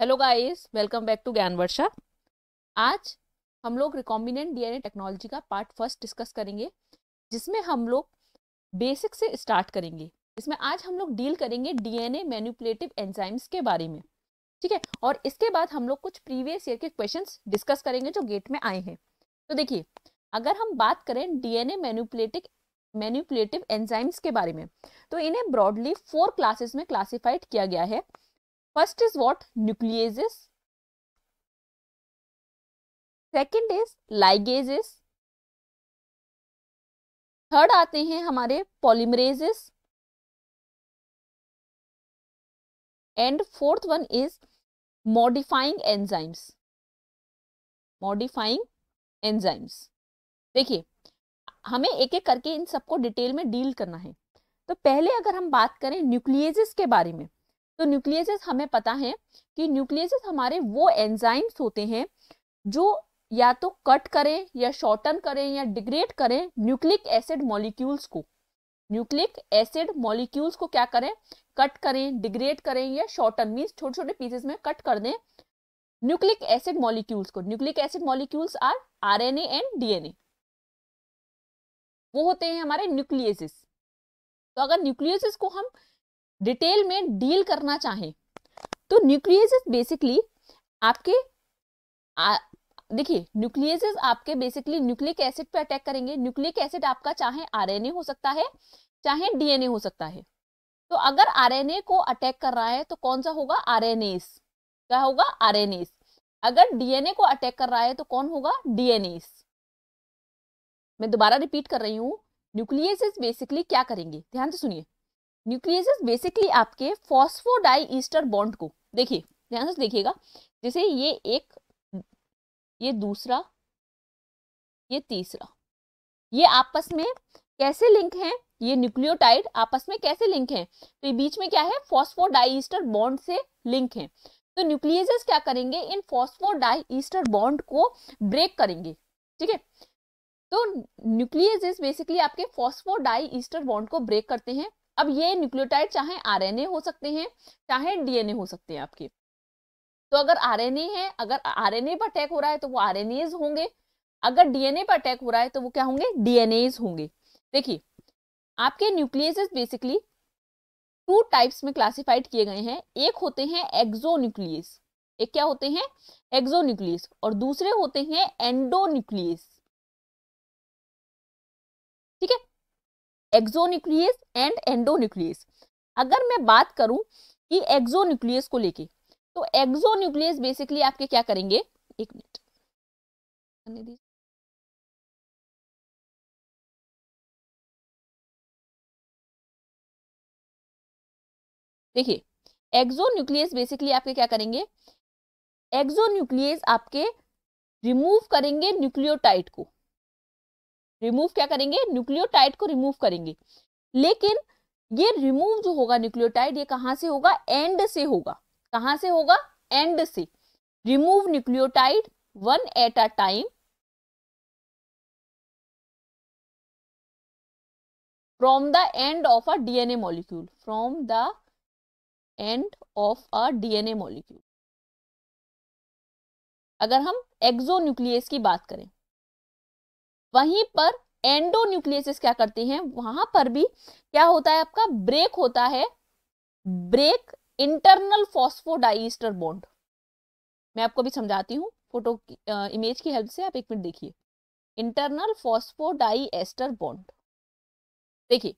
Hello guys welcome back to Gyan Varsha आज हम लोग रिकॉम्बिनेंट डीएनए टेक्नोलॉजी का पार्ट फर्स्ट डिस्कस करेंगे जिसमें हम लोग बेसिक से स्टार्ट करेंगे इसमें आज हम लोग डील करेंगे डीएनए मैन्युपुलेटिव एंजाइम्स के बारे में ठीक है और इसके बाद हम लोग कुछ प्रीवियस ईयर के क्वेश्चन डिस्कस करेंगे जो गेट में आए हैं तो देखिए अगर हम बात करें डीएनए मैन्युपुलेटिव मैन्युपुलेटिव एंजाइम्स के बारे में तो इन्हें ब्रॉडली फोर क्लासेस में क्लासिफाइड किया गया है First is what? Nucleases. Second is ligases. Third आते हैं हमारे polymerases and fourth one is modifying enzymes modifying enzymes देखिए हमें एक एक करके इन सबको डिटेल में डील करना है तो पहले अगर हम बात करें न्यूक्लियजेस के बारे में तो न्यूक्लियसिस हमें पता है कि न्यूक्लियसिस हमारे वो एंजाइम्स होते हैं जो या तो कट करें या शॉर्टन करें या डिग्रेड करें न्यूक्लिक एसिड मॉलिक्यूल्स को न्यूक्लिक एसिड मॉलिक्यूल्स को क्या करें कट करें डिग्रेड करें या शॉर्टन मीन्स छोटे छोटे पीसेस में कट कर दें न्यूक्लिक एसिड मॉलिक्यूल्स को nucleic acid molecules R RNA and DNA वो होते हैं हमारे न्यूक्लियसिस तो अगर न्यूक्लियसिस को हम डिटेल में डील करना चाहें तो न्यूक्लियस बेसिकली आपके देखिए न्यूक्लियस आपके बेसिकली न्यूक्लिक एसिड पे अटैक करेंगे न्यूक्लिक एसिड आपका चाहे आरएनए हो सकता है चाहे डीएनए हो सकता है तो अगर आरएनए को अटैक कर रहा है तो कौन सा होगा आरएनएस क्या होगा आरएनएस अगर डीएनए को अटैक कर रहा है तो कौन होगा डीएनएस मैं दोबारा रिपीट कर रही हूँ न्यूक्लियस बेसिकली क्या करेंगे ध्यान से सुनिए न्यूक्लियस बेसिकली आपके फॉस्फोडाई ईस्टर बॉन्ड को देखिए ध्यान से देखिएगा जैसे ये एक ये दूसरा ये तीसरा ये आपस में कैसे लिंक हैं ये न्यूक्लियोटाइड आपस में कैसे लिंक हैं तो ये बीच में क्या है फॉस्फोडाईस्टर बॉन्ड से लिंक हैं तो न्यूक्लियस क्या करेंगे इन फॉस्फोडाईस्टर बॉन्ड को ब्रेक करेंगे ठीक है तो न्यूक्लियस बेसिकली आपके फॉस्फोडाईस्टर बॉन्ड को ब्रेक करते हैं अब ये न्यूक्लियोटाइड चाहे आरएनए हो सकते हैं चाहे डीएनए हो सकते हैं आपके तो अगर आरएनए है अगर आरएनए पर अटैक हो रहा है तो वो आर होंगे अगर डीएनए पर अटैक हो रहा है तो वो क्या होंगे डीएनएज होंगे देखिए आपके न्यूक्लियस बेसिकली टू टाइप्स में क्लासिफाइड किए गए हैं एक होते हैं एक्जोन्यूक्लियस एक क्या होते हैं एक्जोन्यूक्लियस और दूसरे होते हैं एंडोन्यूक्लियस एक्सोन्यूक्लियस एंड एंडोन्यूक्लियस अगर मैं बात करूं कि एक्सोन्यूक्लियस को लेके तो एक्सोन्यूक्लियस बेसिकली आपके क्या करेंगे एक मिनट देखिए एक्जोन्यूक्लियस बेसिकली आपके क्या करेंगे एक्जोन्यूक्लियस आपके रिमूव करेंगे न्यूक्लियोटाइड को रिमूव क्या करेंगे न्यूक्लियोटाइड को रिमूव करेंगे लेकिन ये रिमूव जो होगा न्यूक्लियोटाइड ये कहाँ से होगा एंड से होगा कहाँ से होगा एंड से remove nucleotide one at a time from the end of a DNA molecule from the end of a DNA molecule अगर हम न्यूक्लियस की बात करें वहीं पर एंडो क्या करते हैं वहां पर भी क्या होता है आपका ब्रेक होता है ब्रेक इंटरनल फॉस्फोडाइस्टर बॉन्ड मैं आपको भी समझाती हूँ फोटो की, इमेज की हेल्प से आप एक मिनट देखिए इंटरनल फॉस्फोडाइस्टर बॉन्ड देखिए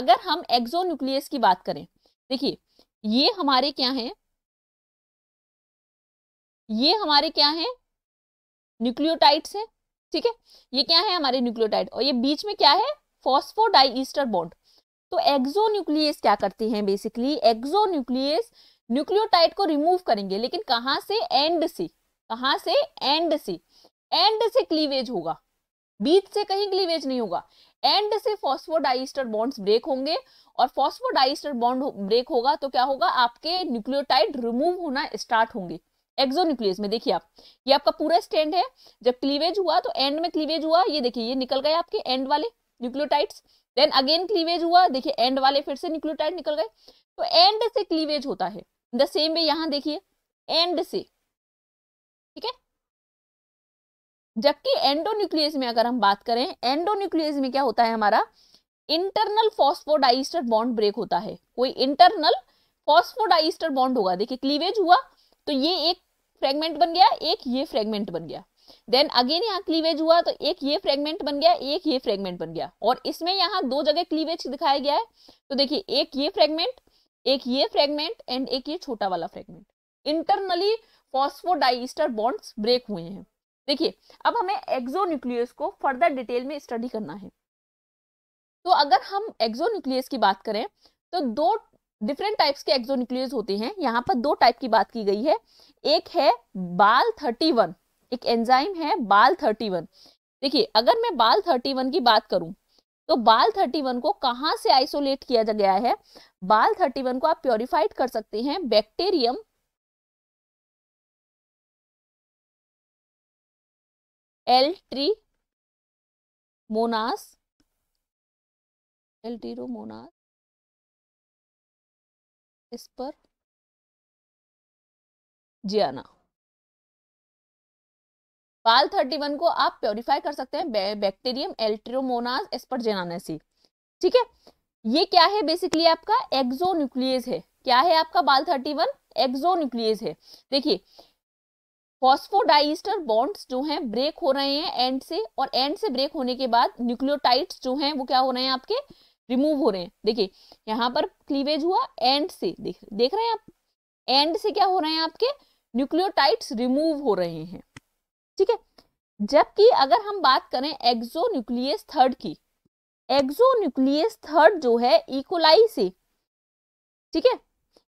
अगर हम एक्सो न्यूक्लियस की बात करें देखिए ये हमारे क्या है ये हमारे क्या है न्यूक्लियोटाइड्स है ठीक है ये क्या है हमारे न्यूक्लियोटाइड और ये बीच में क्या है फॉस्फोडाई ईस्टर बॉन्ड तो न्यूक्लियस क्या करते हैं बेसिकली न्यूक्लियस न्यूक्लियोटाइड को रिमूव करेंगे लेकिन कहां से एंड से कहाँ से एंड से एंड से क्लीवेज होगा बीच से कहीं क्लीवेज नहीं होगा एंड से फॉस्फोडाइस्टर बॉन्ड्स ब्रेक होंगे और फॉस्फोडाइस्टर बॉन्ड ब्रेक होगा तो क्या होगा आपके न्यूक्लियोटाइड रिमूव होना स्टार्ट होंगे एक्सोन्यूक्लियस में देखिए आप ये आपका पूरा स्टैंड है जब क्लीवेज हुआ तो एंड में क्लीवेज हुआ ये देखिए ये निकल गए आपके एंड वाले न्यूक्लियोटाइड्स देन अगेन क्लीवेज हुआ देखिए एंड वाले फिर से न्यूक्लियोटाइड निकल गए तो एंड से क्लीवेज होता है द सेम वे यहां देखिए एंड से ठीक है जबकि एंडोन्यूक्लियस में अगर हम बात करें एंडोन्यूक्लियस में क्या होता है हमारा इंटरनल फॉस्फोडाइस्टर बॉन्ड ब्रेक होता है कोई इंटरनल फॉस्फोडाइस्टर बॉन्ड होगा देखिए क्लीवेज हुआ तो ये एक फ्रेगमेंट बन गया एक ये फ्रेगमेंट बन गया देन अगेन यहाँ क्लीवेज हुआ तो एक ये फ्रेगमेंट बन गया एक ये फ्रेगमेंट बन गया और इसमें यहाँ दो जगह क्लीवेज दिखाया गया है तो देखिए एक ये फ्रेगमेंट एक ये फ्रेगमेंट एंड एक ये छोटा वाला fragment internally phosphodiester bonds break हुए हैं देखिए अब हमें एक्सोन्यूक्लियस को फर्दर डिटेल में स्टडी करना है तो अगर हम एक्सोन्यूक्लियस की बात करें तो दो डिफरेंट टाइप्स के एक्सोन्यूक्लियस होते हैं यहाँ पर दो टाइप की बात की गई है एक है बाल थर्टी वन एक एंजाइम है बाल थर्टी वन देखिए अगर मैं बाल थर्टी वन की बात करूं तो बाल थर्टी वन को कहाँ से आइसोलेट किया गया है बाल थर्टी वन को आप प्योरिफाइड कर सकते हैं बैक्टेरियम एल ट्री मोनास मोनास इस पर जियाना बाल 31 को आप प्योरीफाई कर सकते हैं बैक्टीरियम एल्ट्रोमोनास एस्परजेनानेसी ठीक है ये क्या है बेसिकली आपका एक्सोन्यूक्लियस है क्या है आपका बाल 31 एक्सोन्यूक्लियस है देखिए फॉस्फोडाइस्टर बॉन्ड्स जो हैं ब्रेक हो रहे हैं एंड से और एंड से ब्रेक होने के बाद न्यूक्लियोटाइड्स जो हैं वो क्या हो रहे हैं आपके रिमूव हो रहे हैं देखिए यहाँ पर क्लीवेज हुआ एंड से देख देख रहे हैं आप एंड से क्या हो रहे हैं आपके न्यूक्लियोटाइड्स रिमूव हो रहे हैं ठीक है जबकि अगर हम बात करें एक्सो न्यूक्लियस थर्ड की एक्सो न्यूक्लियस थर्ड जो है इकोलाई e से ठीक है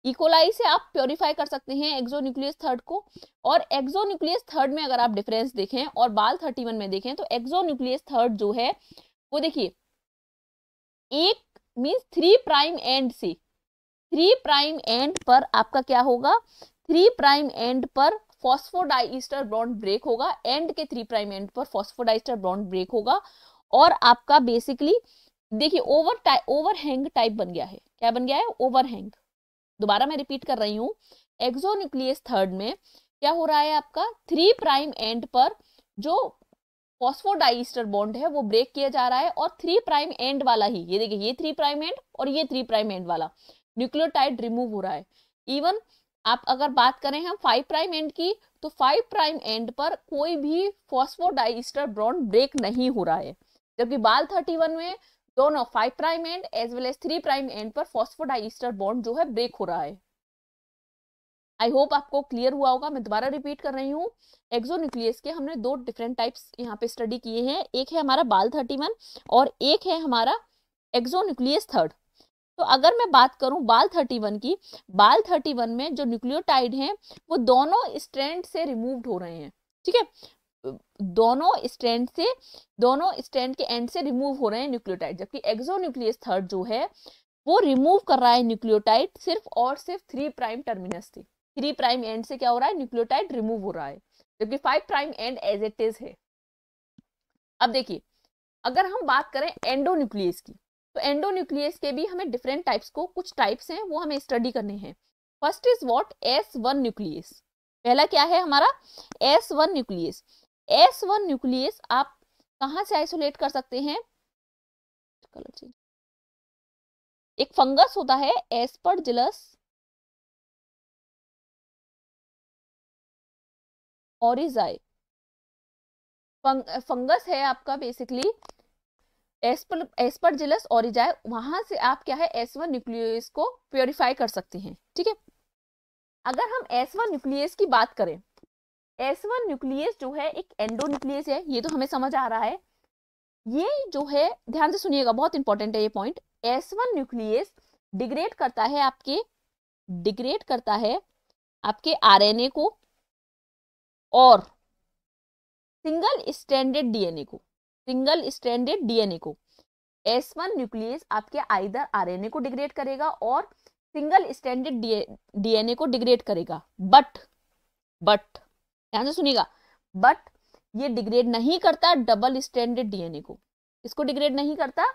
इकोलाई e से आप प्योरीफाई कर सकते हैं एक्सो न्यूक्लियस थर्ड को और एक्सो न्यूक्लियस थर्ड में अगर आप डिफरेंस देखें और बाल थर्टी वन में देखें तो एक्सो न्यूक्लियस थर्ड जो है वो देखिए एक मीन्स थ्री प्राइम एंड से थ्री प्राइम एंड पर आपका क्या होगा थ्री प्राइम एंड पर फॉस्फोडाइस्टर बॉन्ड ब्रेक होगा एंड के थ्री प्राइम एंड पर फॉस्फोडाइस्टर बॉन्ड ब्रेक होगा और आपका बेसिकली देखिए ओवर टाइप ओवरहैंग टाइप बन गया है क्या बन गया है ओवरहैंग दोबारा मैं रिपीट कर रही हूँ एक्सोन्यूक्लियस थर्ड में क्या हो रहा है आपका थ्री प्राइम एंड पर जो फॉस्फोडाइस्टर बॉन्ड है वो ब्रेक किया जा रहा है और थ्री प्राइम एंड वाला ही ये देखिए ये थ्री प्राइम एंड और ये थ्री प्राइम एंड वाला न्यूक्लियोटाइड रिमूव हो रहा है इवन आप अगर बात करें हम फाइव प्राइम एंड की तो फाइव प्राइम एंड पर कोई भी फॉस्फोडाइस्टर बॉन्ड ब्रेक नहीं हो रहा है जबकि बाल थर्टी वन में दोनों five prime end as well as three prime end पर फॉस्फोडाइस्टर बॉन्ड जो है ब्रेक हो रहा है आई होप आपको क्लियर हुआ होगा मैं दोबारा रिपीट कर रही हूँ एक्सोन्यूक्लियस के हमने दो डिफरेंट टाइप्स यहाँ पे स्टडी किए हैं एक है हमारा बाल थर्टी वन और एक है हमारा एक्सोन्यूक्लियस थर्ड तो अगर मैं बात करूं बाल थर्टी वन की बाल थर्टी वन में जो न्यूक्लियोटाइड हैं वो दोनों स्ट्रैंड से रिमूव्ड हो रहे हैं ठीक है दोनों स्ट्रैंड से दोनों स्ट्रैंड के एंड से रिमूव हो रहे हैं न्यूक्लियोटाइड जबकि एक्सोन्यूक्लियस थर्ड जो है वो रिमूव कर रहा है न्यूक्लियोटाइड सिर्फ और सिर्फ थ्री प्राइम टर्मिनस से थ्री प्राइम एंड से क्या हो रहा है न्यूक्लियोटाइड रिमूव हो रहा है क्योंकि five prime end as it is है अब देखिए अगर हम बात करें एंडो न्यूक्लियस की तो एंडो न्यूक्लियस के भी हमें डिफरेंट टाइप्स को कुछ टाइप्स हैं वो हमें स्टडी करने हैं first is what S one nuclease पहला क्या है हमारा S one nuclease S one nuclease आप कहाँ से आइसोलेट कर सकते हैं एक फंगस होता है एस्पर जिलस ओरिजाई फंग, फंगस है आपका बेसिकली एस्पर एस्परजिलस ओरिजाई वहां से आप क्या है एस वन न्यूक्लियस को प्योरीफाई कर सकते हैं ठीक है अगर हम एस वन न्यूक्लियस की बात करें एस वन न्यूक्लियस जो है एक एंडो न्यूक्लियस है ये तो हमें समझ आ रहा है ये जो है ध्यान से सुनिएगा बहुत इंपॉर्टेंट है ये point S one nuclease degrade करता है आपके डिग्रेड करता है आपके आरएनए को और सिंगल स्टैंडर्ड डीएनए को सिंगल स्टैंडर्ड डीएनए को एस वन न्यूक्लियस आपके आइदर आरएनए को डिग्रेड करेगा और सिंगल स्टैंडर्ड डीएनए को डिग्रेड करेगा बट बट ध्यान से सुनिएगा बट ये डिग्रेड नहीं करता डबल स्टैंडर्ड डीएनए को इसको डिग्रेड नहीं करता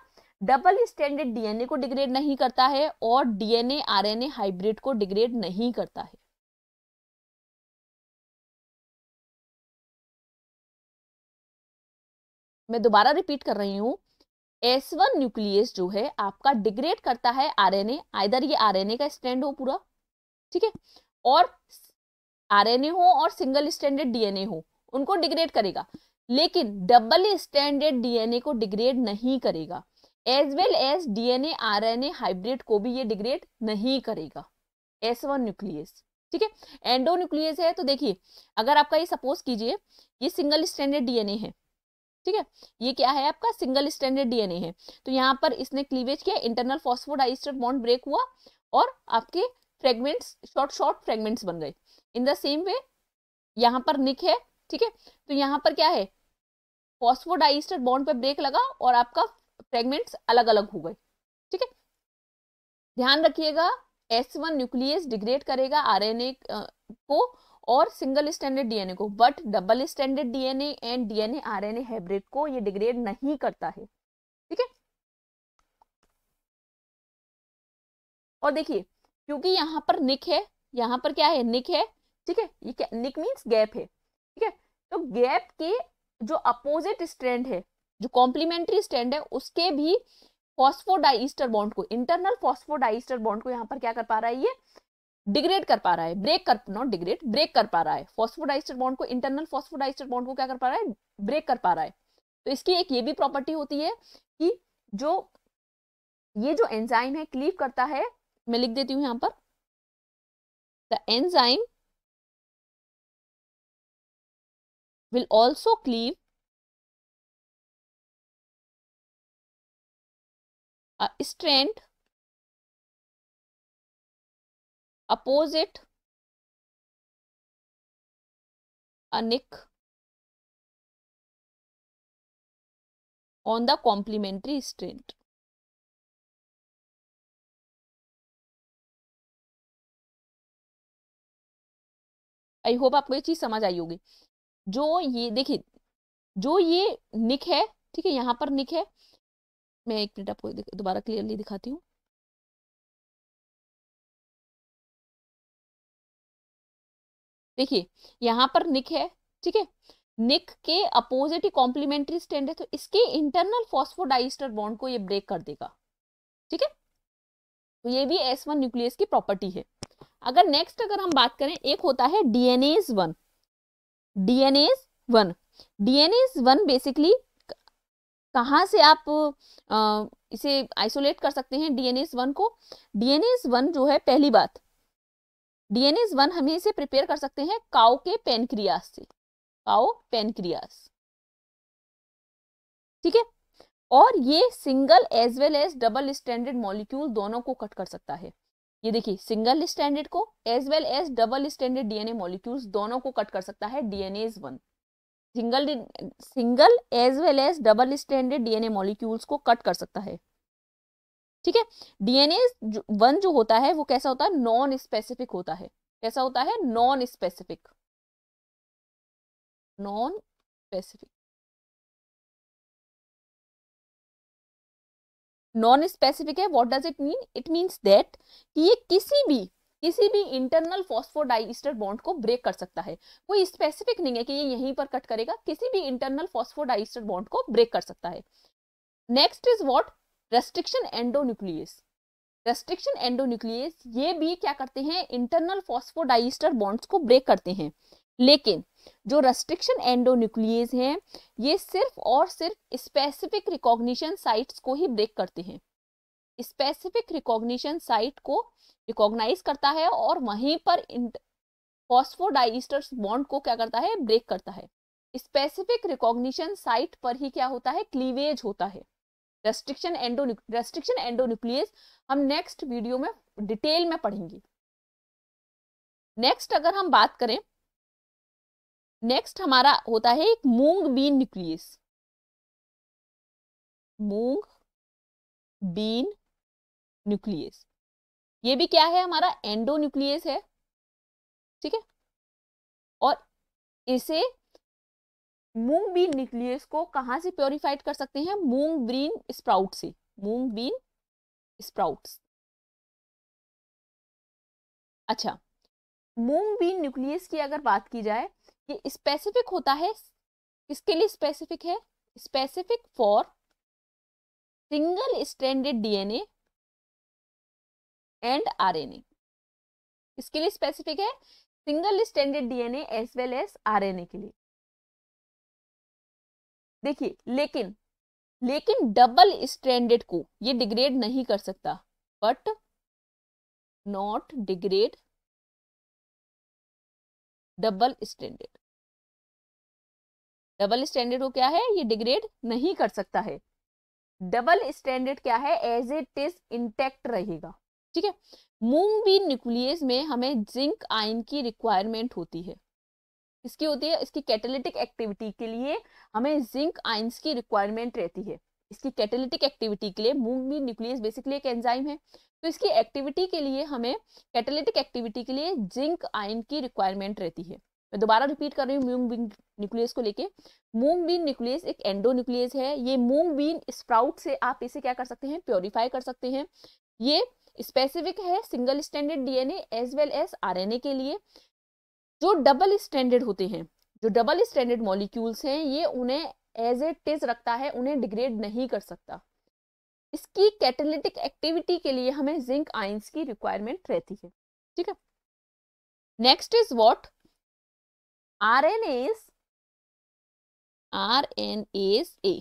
डबल स्टैंडर्ड डीएनए को डिग्रेड नहीं करता है और डीएनए आरएनए हाइब्रिड को डिग्रेड नहीं करता है मैं दोबारा रिपीट कर रही हूँ एस वन न्यूक्लियस जो है आपका डिग्रेड करता है आरएनए आइधर ये आरएनए का स्टैंड हो पूरा ठीक है और आरएनए हो और सिंगल स्टैंडर्ड डीएनए हो उनको डिग्रेड करेगा लेकिन डबल स्टैंडर्ड डीएनए को डिग्रेड नहीं करेगा as well as DNA RNA hybrid को भी ये डिग्रेड नहीं करेगा एस वन न्यूक्लियस ठीक है एंडो न्यूक्लियस है तो देखिए अगर आपका ये सपोज कीजिए ये सिंगल स्टैंडर्ड डीएनए है ठीक है ये क्या है आपका सिंगल स्टैंडर्ड डीएनए है तो यहाँ पर इसने क्लीवेज किया इंटरनल फॉस्फोडाइस्टर बॉन्ड ब्रेक हुआ और आपके फ्रेगमेंट्स शॉर्ट शॉर्ट फ्रेगमेंट्स बन गए इन द सेम वे यहाँ पर निक है ठीक है तो यहाँ पर क्या है फॉस्फोडाइस्टर बॉन्ड पर ब्रेक लगा और आपका फ्रेगमेंट्स अलग अलग हो गए ठीक है ध्यान रखिएगा एस वन न्यूक्लियस डिग्रेड करेगा आरएनए को और सिंगल स्टैंडर्ड डीएनए को but double standard DNA and DNA RNA hybrid को ये डिग्रेड नहीं करता है ठीक है और देखिए क्योंकि यहाँ पर निक है यहाँ पर क्या है निक है ठीक है ये क्या निक मींस गैप है ठीक है तो गैप के जो अपोजिट स्टैंड है जो कॉम्प्लीमेंट्री स्टैंड है उसके भी फॉस्फोडाइस्टर बॉन्ड को इंटरनल फॉस्फोडाइस्टर बॉन्ड को यहाँ पर क्या कर पा रहा है ये डिग्रेड कर पा रहा है ब्रेक कर नॉट डिग्रेड ब्रेक कर पा रहा है फॉस्फोडाइस्टर बॉन्ड को इंटरनल फॉस्फोडाइस्टर बॉन्ड को क्या कर पा रहा है ब्रेक कर पा रहा है तो इसकी एक ये भी प्रॉपर्टी होती है कि जो ये जो एंजाइम है क्लीव करता है मैं लिख देती हूं यहां पर the enzyme will also cleave a strand opposite a nick on the complementary strand I hope आपको ये चीज समझ आई होगी जो ये देखिए जो ये निक है ठीक है यहां पर निक है मैं एक मिनट आपको दोबारा क्लियरली दिखाती हूँ देखिए यहाँ पर निक है ठीक है निक के अपोजिट ही कॉम्प्लीमेंट्री स्टैंड है तो इसके इंटरनल फॉस्फोडाइस्टर बॉन्ड को ये ब्रेक कर देगा ठीक है तो ये भी एस वन न्यूक्लियस की प्रॉपर्टी है अगर नेक्स्ट अगर हम बात करें एक होता है DNase one DNase one DNase one basically कहाँ से आप आ, इसे आइसोलेट कर सकते हैं डीएनएस वन को डीएनएस वन जो है पहली बात डीएनएज वन हम इसे प्रिपेयर कर सकते हैं काओ के पेनक्रियास से काओ पेनक्रियास ठीक है और ये single as well as double standard molecule दोनों को कट कर सकता है ये देखिए सिंगल स्टैंडर्ड को as well as double standard DNA molecules दोनों को कट कर सकता है DNase one single single as well as double standard DNA molecules को कट कर सकता है ठीक है डीएनए वन जो होता है वो कैसा होता है नॉन स्पेसिफिक होता है कैसा होता है non specific non specific non specific है what does it mean it means that कि ये किसी भी किसी भी इंटरनल फॉस्फोडाइस्टर बॉन्ड को ब्रेक कर सकता है कोई स्पेसिफिक नहीं है कि ये यहीं पर कट करेगा किसी भी इंटरनल फॉस्फोडाइस्टर बॉन्ड को ब्रेक कर सकता है next is what restriction endonuclease restriction endonuclease ये भी क्या करते हैं इंटरनल फॉस्फोडाइस्टर बॉन्ड्स को ब्रेक करते हैं लेकिन जो रेस्ट्रिक्शन एंडोन्यूक्लियस हैं ये सिर्फ और सिर्फ स्पेसिफिक रिकॉग्निशन साइट्स को ही ब्रेक करते हैं स्पेसिफिक रिकॉग्निशन साइट को रिकॉग्नाइज करता है और वहीं पर फॉस्फोडाइस्टर बॉन्ड को क्या करता है ब्रेक करता है स्पेसिफिक रिकॉग्निशन साइट पर ही क्या होता है क्लीवेज होता है रेस्ट्रिक्शन एंडो रेस्ट्रिक्शन एंडोन्यूक्लियस हम नेक्स्ट वीडियो में डिटेल में पढ़ेंगे नेक्स्ट अगर हम बात करें नेक्स्ट हमारा होता है एक mung bean nuclease mung bean nuclease ये भी क्या है हमारा एंडो न्यूक्लियस है ठीक है और इसे मूंग बीन न्यूक्लियस को कहाँ से प्योरीफाइड कर सकते हैं मूंग बीन स्प्राउट से मूंग बीन स्प्राउट्स अच्छा मूंग बीन न्यूक्लियस की अगर बात की जाए ये स्पेसिफिक होता है किसके लिए स्पेसिफिक है specific for single standard DNA and RNA इसके लिए स्पेसिफिक है single standard DNA as well as RNA के लिए देखिए लेकिन लेकिन डबल स्टैंडर्ड को ये डिग्रेड नहीं कर सकता but not degrade double standard double standard को क्या है ये डिग्रेड नहीं कर सकता है डबल स्टैंडर्ड क्या है एज इट इज इंटेक्ट रहेगा ठीक है मूंग बीन न्यूक्लियस में हमें जिंक आयन की रिक्वायरमेंट होती है किसकी होती है इसकी कैटेलिटिक एक्टिविटी के लिए हमें जिंक आइंस की रिक्वायरमेंट रहती है इसकी कैटेलिटिक एक्टिविटी के लिए मूंग भी न्यूक्लियस बेसिकली एक एंजाइम है तो इसकी एक्टिविटी के लिए हमें कैटेलिटिक एक्टिविटी के लिए जिंक आयन की रिक्वायरमेंट रहती है मैं दोबारा रिपीट कर रही हूँ मूंग बीन न्यूक्लियस को लेके मूंग बीन न्यूक्लियस एक एंडो न्यूक्लियस है ये मूंग बीन स्प्राउट से आप इसे क्या कर सकते हैं प्योरीफाई कर सकते हैं ये स्पेसिफिक है single standard DNA as well as RNA के लिए जो डबल स्टैंडर्ड होते हैं जो डबल स्टैंडर्ड मॉलिक्यूल्स हैं ये उन्हें एज ए टेज रखता है उन्हें डिग्रेड नहीं कर सकता इसकी कैटेलिटिक एक्टिविटी के लिए हमें जिंक आइंस की रिक्वायरमेंट रहती है ठीक है next is what RNase RNase A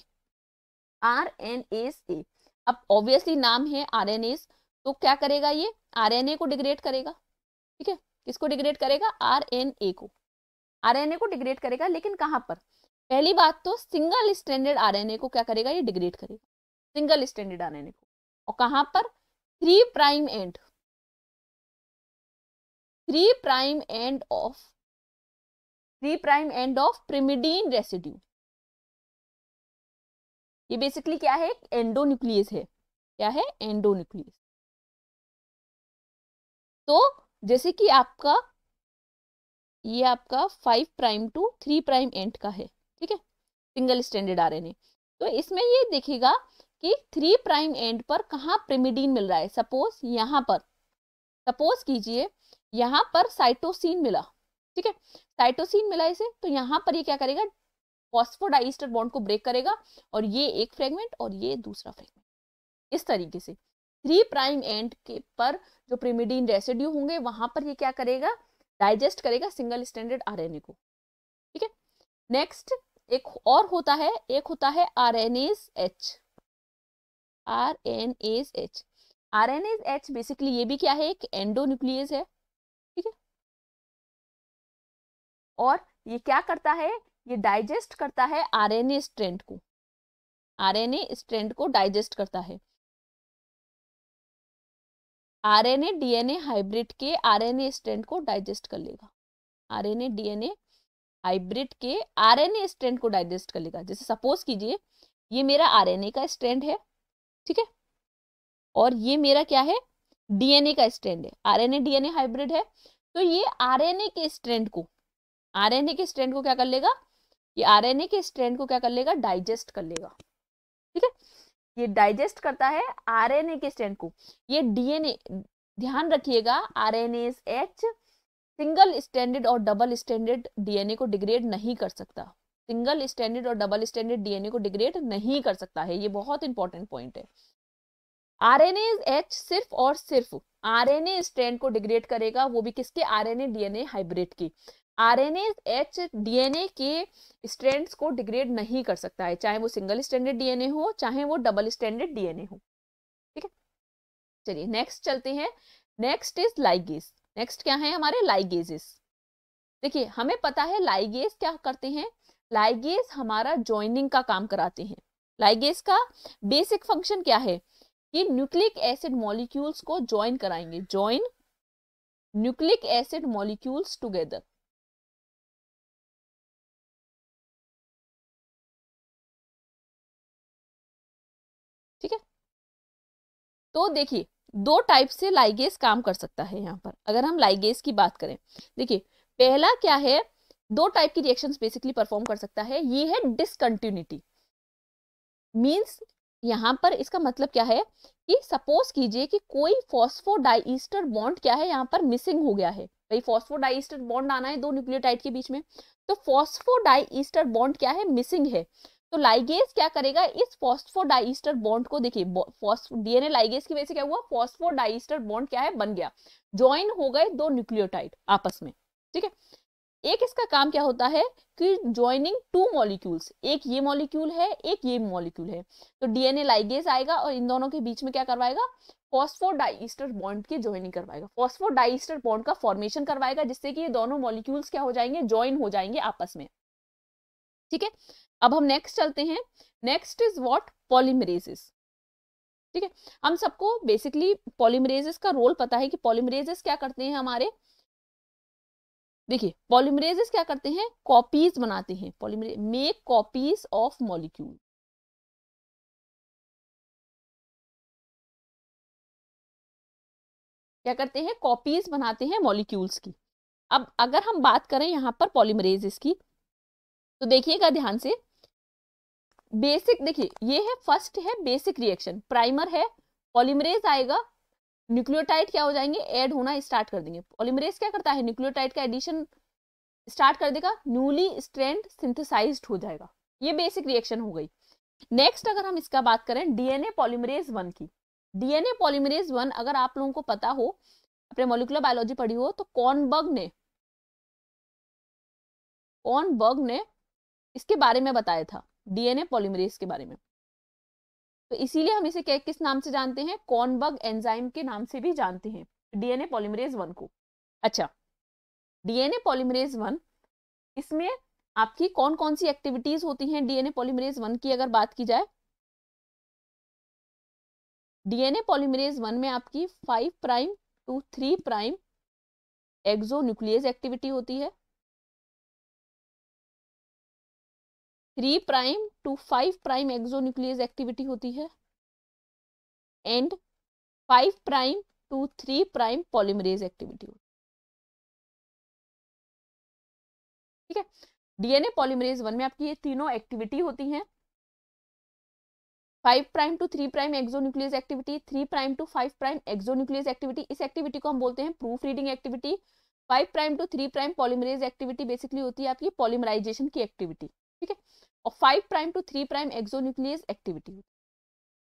RNase A अब ऑब्वियसली नाम है आर एन एज तो क्या करेगा ये आर एन ए को डिग्रेड करेगा ठीक है किसको डिग्रेड करेगा आर एन ए को आर एन ए को डिग्रेड करेगा लेकिन कहाँ पर पहली बात तो single standard R N A को क्या करेगा ये डिग्रेड करेगा single standard R N A को और कहाँ पर three prime end three prime end of three prime end of pyrimidine residue ये बेसिकली क्या है एक एंडोन्यूक्लियस है क्या है एंडोन्यूक्लियस तो जैसे कि आपका ये आपका five prime to three prime end का है ठीक है सिंगल स्टैंडर्ड आर तो इसमें ये देखेगा कि थ्री प्राइम एंड पर कहाँ प्रेमिडीन मिल रहा है सपोज यहाँ पर सपोज कीजिए यहाँ पर साइटोसिन मिला ठीक है साइटोसिन मिला इसे तो यहाँ पर ये क्या करेगा फॉस्फोडाइस्टर बॉन्ड को ब्रेक करेगा और ये एक फ्रेगमेंट और ये दूसरा फ्रेगमेंट इस तरीके से थ्री प्राइम एंड के पर जो प्रीमिडीन रेसिड्यू होंगे वहां पर ये क्या करेगा डाइजेस्ट करेगा सिंगल स्टैंडर्ड आरएनए को ठीक है नेक्स्ट एक और होता है एक होता है are RNase H RNase H RNase H basically ये भी क्या है एक एंडो न्यूक्लियस है ठीक है और ये क्या करता है ये डाइजेस्ट करता है आर एन ए स्ट्रेंड को आर एन ए स्ट्रेंड को डाइजेस्ट करता है आरएनए डीएनए हाइब्रिड के आरएनए स्टैंड को डाइजेस्ट कर लेगा आरएनए डीएनए हाइब्रिड के आरएनए स्टैंड को डाइजेस्ट कर लेगा जैसे सपोज कीजिए ये मेरा आरएनए का स्टैंड है ठीक है और ये मेरा क्या है डीएनए का स्टैंड है आरएनए डीएनए हाइब्रिड है तो ये आरएनए के स्टैंड को आरएनए के स्टैंड को क्या कर लेगा ये आरएनए के स्टैंड को क्या कर लेगा डाइजेस्ट कर लेगा ये डाइजेस्ट करता है आरएनए के स्टैंड को ये डीएनए ध्यान रखिएगा आरएनए एच सिंगल स्टैंडर्ड और डबल स्टैंडर्ड डीएनए को डिग्रेड नहीं कर सकता सिंगल स्टैंडर्ड और डबल स्टैंडर्ड डीएनए को डिग्रेड नहीं कर सकता है ये बहुत इंपॉर्टेंट पॉइंट है आरएनए एच सिर्फ और सिर्फ आरएनए स्टैंड को डिग्रेड करेगा वो भी किसके आरएनए डीएनए हाइब्रिड की आरएनए एच डीएनए के स्ट्रैंड्स को डिग्रेड नहीं कर सकता है चाहे वो सिंगल स्टैंडर्ड डीएनए हो चाहे वो डबल स्टैंडर्ड डीएनए हो ठीक है चलिए नेक्स्ट चलते हैं नेक्स्ट इज लाइगेज नेक्स्ट क्या है हमारे लाइगेजेस देखिए हमें पता है लाइगेस क्या करते हैं लाइगेस हमारा ज्वाइनिंग का काम कराते हैं लाइगेस का बेसिक फंक्शन क्या है कि न्यूक्लिक एसिड मॉलिक्यूल्स को ज्वाइन कराएंगे join nucleic acid molecules together तो देखिए दो टाइप से लाइगेस काम कर सकता है यहाँ पर अगर हम लाइगेस की बात करें देखिए पहला क्या है दो टाइप की रिएक्शंस बेसिकली परफॉर्म कर सकता है ये है डिसकंटिन्यूटी मीन्स यहाँ पर इसका मतलब क्या है कि सपोज कीजिए कि कोई फॉस्फोडाइस्टर बॉन्ड क्या है यहाँ पर मिसिंग हो गया है भाई फॉस्फोडाइस्टर बॉन्ड आना है दो न्यूक्लियोटाइड के बीच में तो फॉस्फोडाइस्टर बॉन्ड क्या है मिसिंग है तो लाइगेज क्या करेगा इस फॉस्फोडाइस्टर बॉन्ड को देखिए डीएनए लाइगेज की वजह से क्या हुआ फॉस्फोडाइस्टर बॉन्ड क्या है बन गया ज्वाइन हो गए दो न्यूक्लियोटाइड आपस में ठीक है एक इसका काम क्या होता है कि ज्वाइनिंग टू मॉलिक्यूल्स एक ये मॉलिक्यूल है एक ये मॉलिक्यूल है तो डीएनए लाइगेज आएगा और इन दोनों के बीच में क्या करवाएगा फॉस्फोडाइस्टर बॉन्ड की ज्वाइनिंग करवाएगा फॉस्फोडाइस्टर बॉन्ड का फॉर्मेशन करवाएगा जिससे कि ये दोनों मॉलिक्यूल्स क्या हो जाएंगे ज्वाइन हो जाएंगे आपस में ठीक है अब हम नेक्स्ट चलते हैं नेक्स्ट इज वॉट पॉलीमरेजिस ठीक है हम सबको बेसिकली पॉलीमरेजिस का रोल पता है कि पॉलीमरेजिस क्या करते हैं हमारे देखिए पॉलीमरेजिस क्या करते हैं कॉपीज बनाते हैं polymerase make copies of molecule क्या करते हैं कॉपीज बनाते हैं मॉलिक्यूल्स की अब अगर हम बात करें यहाँ पर पॉलीमरेजिस की तो देखिएगा ध्यान से बेसिक देखिए ये है फर्स्ट है बेसिक रिएक्शन प्राइमर है पॉलीमरेज आएगा न्यूक्लियोटाइड क्या हो जाएंगे ऐड होना स्टार्ट कर देंगे पॉलीमरेज क्या करता है न्यूक्लियोटाइड का एडिशन स्टार्ट कर देगा न्यूली स्ट्रेंड सिंथेसाइज हो जाएगा ये बेसिक रिएक्शन हो गई नेक्स्ट अगर हम इसका बात करें डीएनए पॉलीमरेज वन की डीएनए पॉलीमरेज वन अगर आप लोगों को पता हो अपने मोलिकुलर बायोलॉजी पढ़ी हो तो कॉर्नबर्ग ने कॉर्नबर्ग ने इसके बारे में बताया था डीएनए पॉलीमरेज के बारे में तो इसीलिए हम इसे किस नाम से जानते हैं कॉर्नबर्ग एंजाइम के नाम से भी जानते हैं डीएनए पॉलीमरेज वन को अच्छा डीएनए पॉलीमरेज वन इसमें आपकी कौन कौन सी एक्टिविटीज होती हैं डीएनए पॉलीमरेज वन की अगर बात की जाए डीएनए पॉलीमरेज वन में आपकी five prime to three prime exo activity होती है three prime to five prime nuclease activity होती है and five prime to three prime polymerase activity होती है ठीक है डीएनए पॉलीमरेज वन में आपकी ये तीनों एक्टिविटी होती हैं five prime to three prime nuclease activity three prime to five prime nuclease activity इस एक्टिविटी को हम बोलते हैं proofreading activity five prime to three prime polymerase activity basically होती है आपकी पॉलीमराइजेशन की एक्टिविटी ठीक है और five prime to three prime exonuclease activity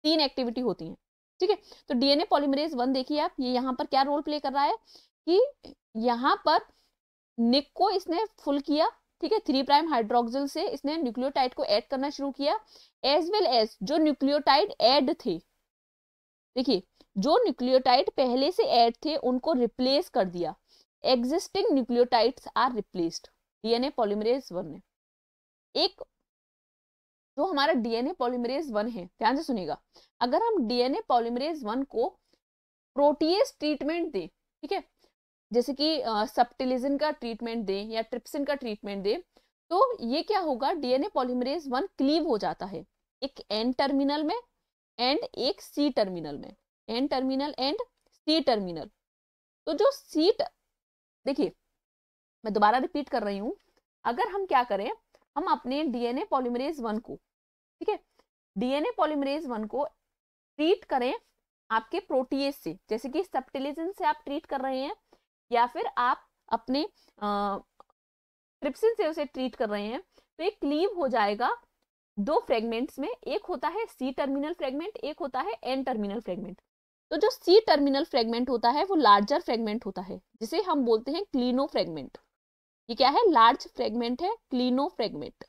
तीन एक्टिविटी होती है ठीक है तो डीएनए पॉलीमरेज वन देखिए आप ये यहाँ पर क्या रोल प्ले कर रहा है कि यहाँ पर निक को इसने फुल किया ठीक है थ्री प्राइम हाइड्रोक्सिल से इसने न्यूक्लियोटाइड को ऐड करना शुरू किया एज वेल एज जो न्यूक्लियोटाइड ऐड थे देखिए जो न्यूक्लियोटाइड पहले से ऐड थे उनको रिप्लेस कर दिया existing nucleotides are replaced DNA polymerase one ने एक जो हमारा डीएनए पॉलीमरेज वन है ध्यान से सुनिएगा अगर हम डीएनए पॉलीमरेज वन को प्रोटीएस ट्रीटमेंट दें ठीक है जैसे कि सप्टिलिजन का ट्रीटमेंट दें या ट्रिप्सिन का ट्रीटमेंट दें तो ये क्या होगा डीएनए पॉलीमरेज वन क्लीव हो जाता है एक एन टर्मिनल में एंड एक सी टर्मिनल में N terminal and C terminal तो जो सीट देखिए मैं दोबारा रिपीट कर रही हूँ अगर हम क्या करें हम अपने डीएनए पॉलीमरेज वन को ठीक है डीएनए पॉलीमरेज वन को ट्रीट करें आपके प्रोटीएस से जैसे कि सेप्टिलिजन से आप ट्रीट कर रहे हैं या फिर आप अपने ट्रिप्सिन से उसे ट्रीट कर रहे हैं तो एक क्लीव हो जाएगा दो फ्रेगमेंट्स में एक होता है सी टर्मिनल फ्रेगमेंट एक होता है एन टर्मिनल फ्रेगमेंट तो जो सी टर्मिनल फ्रेगमेंट होता है वो लार्जर फ्रेगमेंट होता है जिसे हम बोलते हैं क्लीनो फ्रेगमेंट ये क्या है लार्ज फ्रेगमेंट है क्लीनो फ्रेगमेंट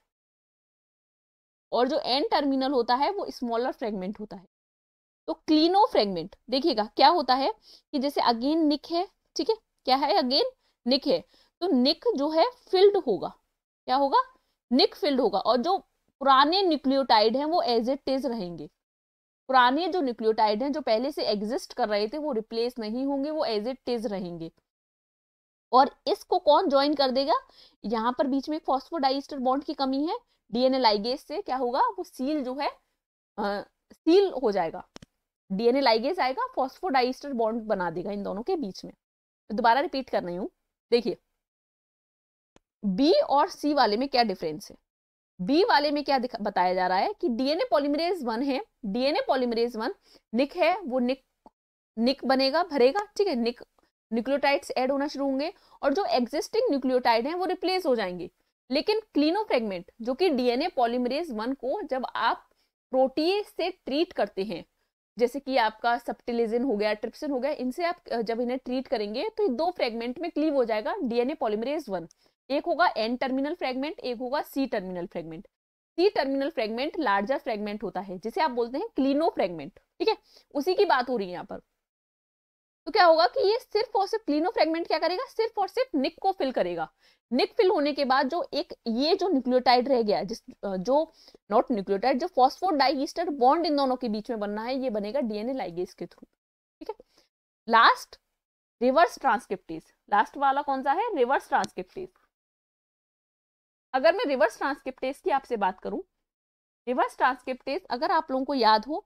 और जो एंड टर्मिनल होता है वो स्मॉलर फ्रेगमेंट होता है तो क्लीनो फ्रेगमेंट देखिएगा क्या होता है कि जैसे अगेन निक है ठीक है क्या है अगेन निक है तो निक जो है फिल्ड होगा क्या होगा निक फिल्ड होगा और जो पुराने न्यूक्लियोटाइड हैं वो एज इट इज रहेंगे पुराने जो न्यूक्लियोटाइड हैं जो पहले से एग्जिस्ट कर रहे थे वो रिप्लेस नहीं होंगे वो एज इट इज रहेंगे और इसको कौन ज्वाइन कर देगा यहाँ पर बीच में एक फॉस्फोडाइस्टर बॉन्ड की कमी है डीएनए लाइगेज से क्या होगा वो सील जो है आ, सील हो जाएगा डीएनए लाइगेज आएगा फॉस्फोडाइस्टर बॉन्ड बना देगा इन दोनों के बीच में दोबारा रिपीट कर रही हूँ देखिए बी और सी वाले में क्या डिफरेंस है बी वाले में क्या बताया जा रहा है कि डीएनए पॉलीमरेज वन है डीएनए पॉलीमरेज वन निक है वो निक निक बनेगा भरेगा ठीक है निक न्यूक्लियोटाइड्स ऐड होना शुरू होंगे और जो एग्जिस्टिंग न्यूक्लियोटाइड हैं वो रिप्लेस हो जाएंगे लेकिन क्लीनो फ्रेगमेंट जो कि डीएनए पॉलीमरेज वन को जब आप प्रोटीज से ट्रीट करते हैं जैसे कि आपका सप्टिलिजन हो गया ट्रिप्सिन हो गया इनसे आप जब इन्हें ट्रीट करेंगे तो ये दो फ्रेगमेंट में क्लीव हो जाएगा डीएनए पॉलीमरेज वन एक होगा एन टर्मिनल फ्रेगमेंट एक होगा C terminal fragment C terminal fragment larger fragment होता है जिसे आप बोलते हैं क्लीनो फ्रेगमेंट ठीक है उसी की बात हो रही है यहाँ पर तो क्या होगा कि ये सिर्फ और सिर्फ क्लीनो फ्रेगमेंट क्या करेगा सिर्फ और सिर्फ निक को फिल करेगा निक फिल होने के बाद जो एक ये जो न्यूक्लियोटाइड रह गया जिस जो नॉट न्यूक्लियोटाइड जो फॉस्फोर बॉन्ड इन दोनों के बीच में बनना है ये बनेगा डीएनए लाइगेज के थ्रू ठीक है लास्ट रिवर्स ट्रांसक्रिप्टीज लास्ट वाला कौन सा है रिवर्स ट्रांसक्रिप्टीज अगर मैं रिवर्स ट्रांसक्रिप्टेज की आपसे बात करूं रिवर्स ट्रांसक्रिप्टेज अगर आप लोगों को याद हो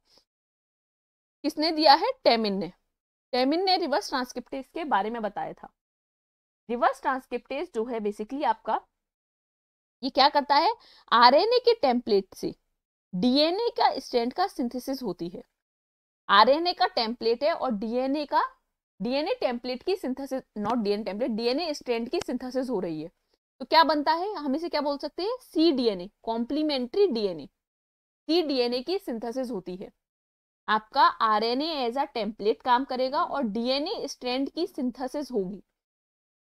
किसने दिया है टेमिन ने टेमिन ने रिवर्स ट्रांसक्रिप्टेज के बारे में बताया था रिवर्स ट्रांसक्रिप्टेज जो है बेसिकली आपका ये क्या करता है आरएनए के टेम्पलेट से डीएनए का स्टैंड का सिंथेसिस होती है आरएनए का टेम्पलेट है और डीएनए का डीएनए टेम्पलेट की synthesis not DNA template DNA strand की सिंथेसिस हो रही है तो क्या बनता है हम इसे क्या बोल सकते हैं C DNA complementary DNA C DNA की सिंथेसिस होती है आपका एन एज अ टेम्पलेट काम करेगा और डीएनए स्ट्रैंड की सिंथेसिस होगी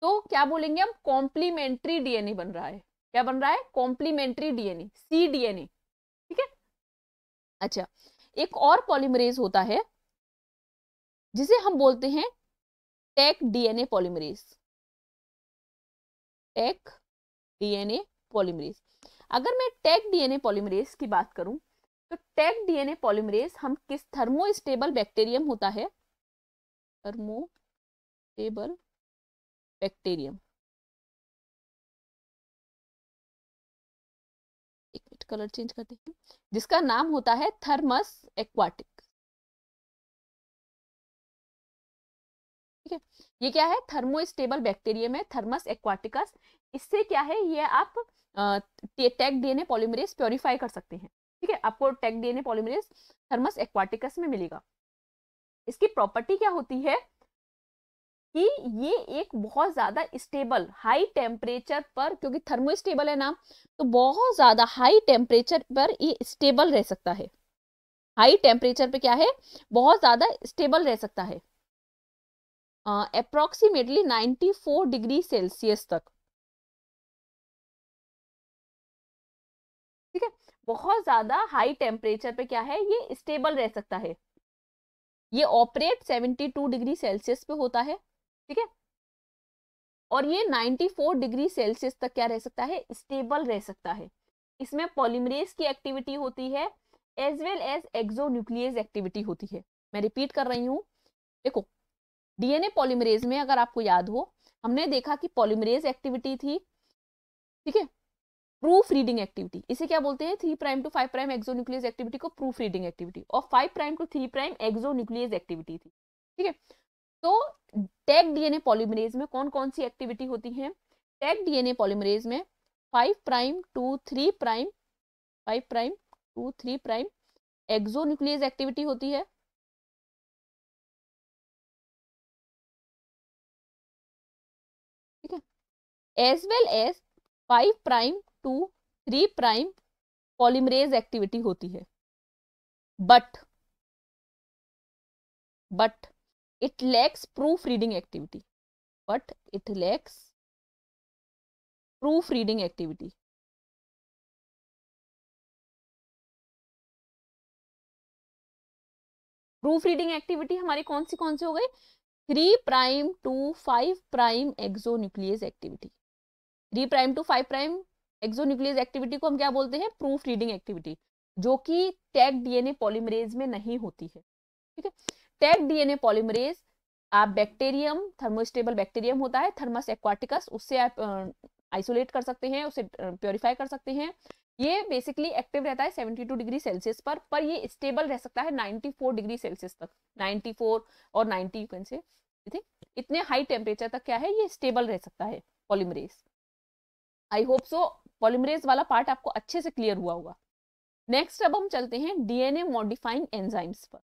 तो क्या बोलेंगे हम कॉम्प्लीमेंट्री डीएनए बन रहा है क्या बन रहा है कॉम्प्लीमेंट्री डीएनए सी डीएनए ठीक है अच्छा एक और पॉलीमरेज होता है जिसे हम बोलते हैं Taq DNA polymerase Taq DNA polymerase अगर मैं टेक डीएनए पॉलीमरेज की बात करूं तो टैग डीएनए पॉलीमरेज हम किस थर्मोस्टेबल बैक्टीरियम होता है थर्मोस्टेबल बैक्टीरियम एक मिनट कलर चेंज करते हैं जिसका नाम होता है थर्मस एक्वाटिक ठीक है ये क्या है थर्मोस्टेबल बैक्टीरियम है थर्मस एक्वाटिकस इससे क्या है ये आप टैग डीएनए पॉलीमरेज प्योरीफाई कर सकते हैं ठीक है आपको Taq DNA polymerase Thermus aquaticus में मिलेगा इसकी प्रॉपर्टी क्या होती है कि ये एक बहुत ज्यादा स्टेबल हाई टेम्परेचर पर क्योंकि थर्मो स्टेबल है ना तो बहुत ज्यादा हाई टेम्परेचर पर ये स्टेबल रह सकता है हाई टेम्परेचर पे क्या है बहुत ज्यादा स्टेबल रह सकता है अप्रोक्सीमेटली uh, 94 डिग्री सेल्सियस तक बहुत ज्यादा हाई टेम्परेचर पे क्या है ये स्टेबल रह सकता है ये ऑपरेट 72 डिग्री सेल्सियस पे होता है ठीक है और ये 94 डिग्री सेल्सियस तक क्या रह सकता है स्टेबल रह सकता है इसमें पॉलीमरेज की एक्टिविटी होती है as well as exonuclease activity होती है मैं रिपीट कर रही हूँ देखो डीएनए पॉलीमरेज में अगर आपको याद हो हमने देखा कि पॉलीमरेज एक्टिविटी थी ठीक है प्रूफ रीडिंग एक्टिविटी इसे क्या बोलते हैं three prime to five prime nuclease activity को प्रूफ रीडिंग एक्टिविटी और five prime to three prime nuclease activity थी ठीक है तो टैग डीएनए पॉलीमरेज में कौन कौन सी एक्टिविटी होती है टैग डीएनए पॉलीमरेज में five prime to three prime five prime to three prime nuclease activity होती है ठीक है as well as five prime to three prime polymerase activity होती है but but it lacks proofreading activity but it lacks proofreading activity proofreading activity हमारी कौन सी कौन सी हो गई three prime to five prime exonuclease activity three prime to five prime exonuclease activity को हम क्या बोलते हैं प्रूफ रीडिंग एक्टिविटी जो कि टैग डीएनए पॉलीमरेज में नहीं होती है ठीक है टैग डीएनए पॉलीमरेज आप बैक्टीरियम थर्मोस्टेबल बैक्टीरियम होता है थर्मस एक्वाटिकस उससे आप आइसोलेट कर सकते हैं उसे प्योरीफाई कर सकते हैं ये बेसिकली एक्टिव रहता है 72 डिग्री सेल्सियस पर पर ये स्टेबल रह सकता है 94 डिग्री सेल्सियस तक 94 और 90 यू कैन से इतने हाई टेम्परेचर तक क्या है ये स्टेबल रह सकता है polymerase I hope so polymerase वाला पार्ट आपको अच्छे से क्लियर हुआ होगा नेक्स्ट अब हम चलते हैं डीएनए मॉडिफाइंग एंजाइम्स पर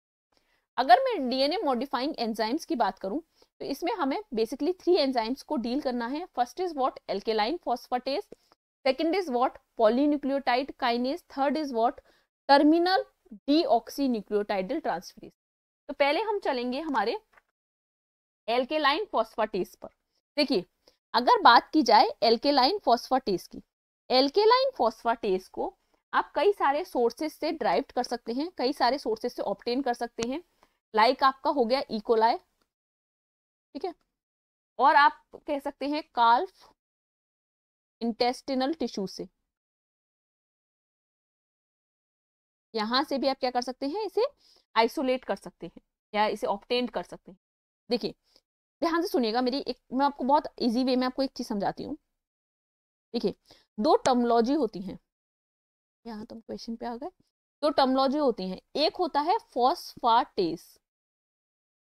अगर मैं डीएनए मॉडिफाइंग एंजाइम्स की बात करूं तो इसमें हमें बेसिकली थ्री एंजाइम्स को डील करना है first is what alkaline phosphatase second is what polynucleotide kinase third is what terminal deoxynucleotidyl transferase तो पहले हम चलेंगे हमारे एल्केलाइन फॉस्फाटेज पर देखिए अगर बात की जाए एल्केलाइन फॉस्फाटेज की एल्केलाइन फॉस्फाटेस को आप कई सारे सोर्सेस से ड्राइव कर सकते हैं कई सारे सोर्सेस से ऑप्टेन कर सकते हैं लाइक like आपका हो गया इकोलाय e ठीक है और आप कह सकते हैं काल्फ इंटेस्टिनल टिश्यू से यहां से भी आप क्या कर सकते हैं इसे आइसोलेट कर सकते हैं या इसे ऑप्टेंट कर सकते हैं देखिए ध्यान से सुनिएगा मेरी एक मैं आपको बहुत इजी वे में आपको एक चीज समझाती हूँ देखिए दो टर्मोलॉजी होती हैं यहाँ तुम तो क्वेश्चन पे आ गए दो टर्मोलॉजी होती हैं एक होता है phosphatase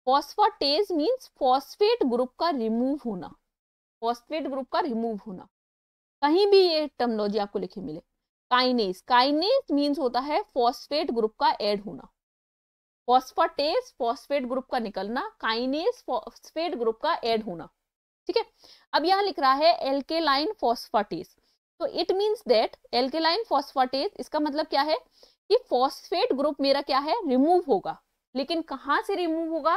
phosphatase means phosphate group का रिमूव होना फॉस्फेट ग्रुप का रिमूव होना कहीं भी ये टर्मोलॉजी आपको लिखी मिले काइनेज काइनेज मीन्स होता है फॉस्फेट ग्रुप का एड होना फॉस्फाटेज फॉस्फेट ग्रुप का निकलना काइनेज फॉस्फेट ग्रुप का एड होना ठीक है अब यहाँ लिख रहा है एल्केलाइन फॉस्फाटेज तो it means that alkaline phosphatase इसका मतलब क्या है कि फॉस्फेट ग्रुप मेरा क्या है रिमूव होगा लेकिन कहाँ से रिमूव होगा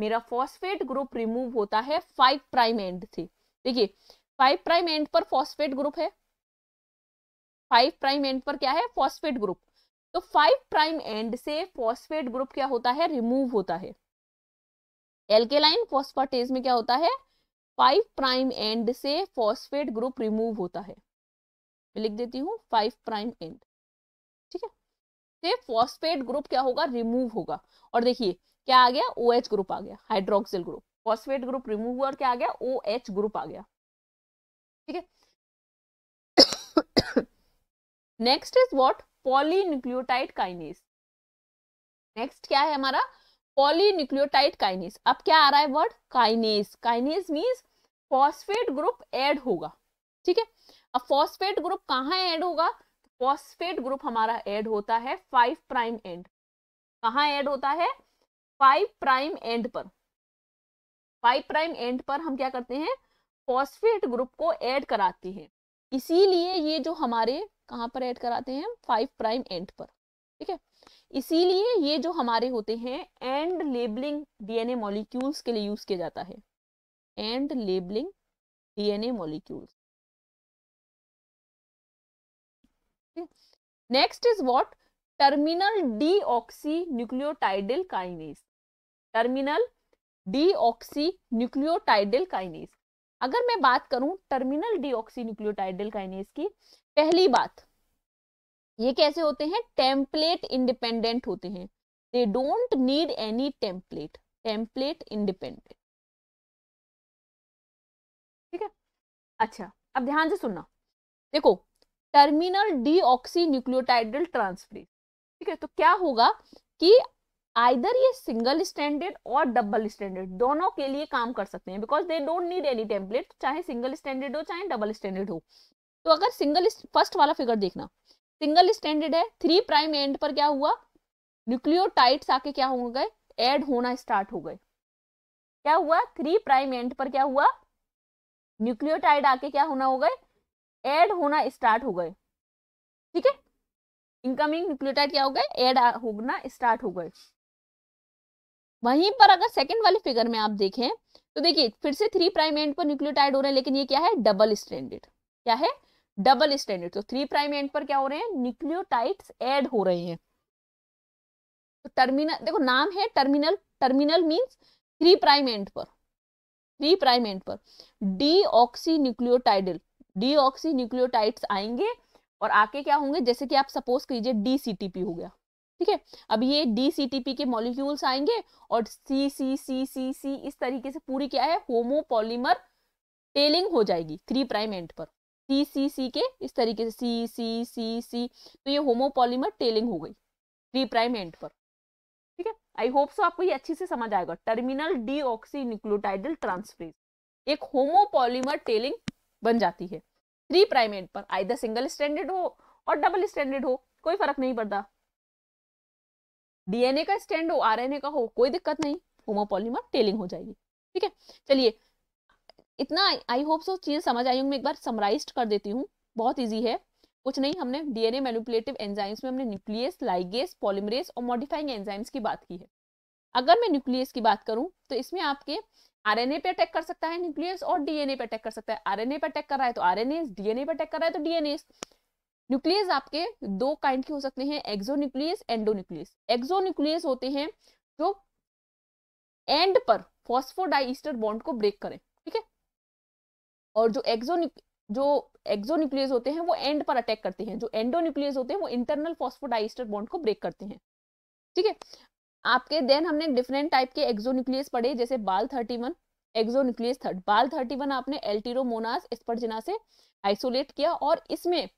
मेरा फॉस्फेट ग्रुप रिमूव होता है फाइव प्राइम एंड से देखिए फाइव प्राइम एंड पर फॉस्फेट ग्रुप है फाइव प्राइम एंड पर क्या है फॉस्फेट ग्रुप तो फाइव प्राइम एंड से फॉस्फेट ग्रुप क्या होता है रिमूव होता है एल्केलाइन फॉस्फाटेज में क्या होता है फाइव प्राइम एंड से फॉस्फेट ग्रुप रिमूव होता है मैं लिख देती हूँ फाइव प्राइम एंड ठीक है से फॉस्फेट ग्रुप क्या होगा रिमूव होगा और देखिए क्या आ गया ओ OH ग्रुप आ गया hydroxyl group phosphate group remove हुआ और क्या आ गया ओ OH ग्रुप आ गया ठीक है next is what polynucleotide kinase next क्या है हमारा पॉलीन्यूक्लियोटाइड काइनेस अब क्या आ रहा है word kinase kinase means phosphate group add होगा ठीक है अब फॉस्फेट ग्रुप कहाँ ऐड होगा फॉस्फेट ग्रुप हमारा ऐड होता है फाइव प्राइम एंड कहाँ ऐड होता है फाइव प्राइम एंड पर फाइव प्राइम एंड पर हम क्या करते हैं फॉस्फेट ग्रुप को ऐड कराते हैं इसीलिए ये जो हमारे कहाँ पर ऐड कराते हैं फाइव प्राइम एंड पर ठीक है इसीलिए ये जो हमारे होते हैं एंड लेबलिंग डीएनए मॉलिक्यूल्स के लिए यूज किया जाता है end labelling DNA molecules next is what terminal deoxynucleotidyl kinase terminal deoxynucleotidyl kinase अगर मैं बात करूं terminal deoxynucleotidyl kinase की पहली बात ये कैसे होते हैं टेम्पलेट इंडिपेंडेंट होते हैं they don't need any template template independent ठीक है अच्छा अब ध्यान से सुनना देखो terminal deoxynucleotidyl transferase ठीक है तो क्या होगा कि आइदर ये सिंगल स्टैंडर्ड और डबल स्टैंडर्ड दोनों के लिए काम कर सकते हैं because they don't need any template चाहे सिंगल स्टैंडर्ड हो चाहे डबल स्टैंडर्ड हो तो अगर सिंगल फर्स्ट वाला फिगर देखना सिंगल स्टैंडर्ड है थ्री प्राइम एंड पर क्या हुआ न्यूक्लियोटाइड्स आके क्या हो गए एड होना स्टार्ट हो गए क्या हुआ थ्री प्राइम एंड पर क्या हुआ न्यूक्लियोटाइड आके क्या होना हो गए ऐड होना स्टार्ट हो गए ठीक है इनकमिंग न्यूक्लियोटाइड क्या हो गए ऐड होना स्टार्ट हो गए वहीं पर अगर सेकंड वाली फिगर में आप देखें तो देखिए फिर से थ्री प्राइम एंड पर न्यूक्लियोटाइड हो रहे हैं लेकिन ये क्या है डबल स्टैंडर्ड क्या है डबल स्टैंडर्ड तो थ्री प्राइम एंड पर क्या हो रहे हैं न्यूक्लियोटाइड एड हो रहे हैं तो टर्मिनल देखो नाम है terminal terminal means three prime end पर थ्री प्राइम एंड पर deoxynucleotidyl D nucleotides आएंगे और आके क्या होंगे जैसे कि आप सपोज कीजिए डी हो गया ठीक है अब ये डी के मॉलिक्यूल्स आएंगे और सी सी सी सी सी इस तरीके से पूरी क्या है होमोपॉलीमर टेलिंग हो जाएगी थ्री प्राइम एंड पर सी सी सी के इस तरीके से सी सी सी सी तो ये होमोपॉलीमर टेलिंग हो गई थ्री प्राइम एंड पर ठीक है आई होप सो आपको ये अच्छे से समझ आएगा terminal deoxynucleotidyl transferase एक होमोपॉलीमर टेलिंग बन जाती है थ्री प्राइम एंड पर आइदर सिंगल स्टैंडर्ड हो और डबल स्टैंडर्ड हो कोई फर्क नहीं पड़ता डीएनए का स्टैंड हो आर का हो कोई दिक्कत नहीं होमोपॉलीमर टेलिंग हो जाएगी ठीक है चलिए इतना आई होप सो चीज़ समझ आई हूँ मैं एक बार समराइज कर देती हूँ बहुत ईजी है कुछ नहीं हमने डीएनए मैनुपुलेटिव एंजाइम्स में हमने न्यूक्लियस लाइगेस पॉलीमरेस और मॉडिफाइंग एंजाइम्स की बात की है अगर मैं न्यूक्लियस की बात करूं तो इसमें आपके आरएनए पे अटैक कर सकता है न्यूक्लियस और डीएनए पे अटैक कर सकता है आरएनए पे अटैक कर रहा है तो आरएनए डीएनए पे अटैक कर रहा है तो डीएनए न्यूक्लियस आपके दो काइंड के हो सकते हैं nuclease endonuclease endonuclease nuclease होते हैं जो एंड पर फॉस्फोडाइस्टर बॉन्ड को ब्रेक करें ठीक है और जो एक्सोन्यूक जो न्यूक्लियस होते हैं वो एंड पर अटैक करते हैं जो एंडो न्यूक्लियस होते हैं वो इंटरनल फॉस्फोडाइस्टर बॉन्ड को ब्रेक करते हैं ठीक है आपके देन हमने डिफरेंट टाइप के एक्जोन्यूक्लियस पढ़े जैसे Bal thirty one exonuclease third Bal thirty one आपने एल्टीरोमोनास स्पर्जिना से आइसोलेट किया और इसमें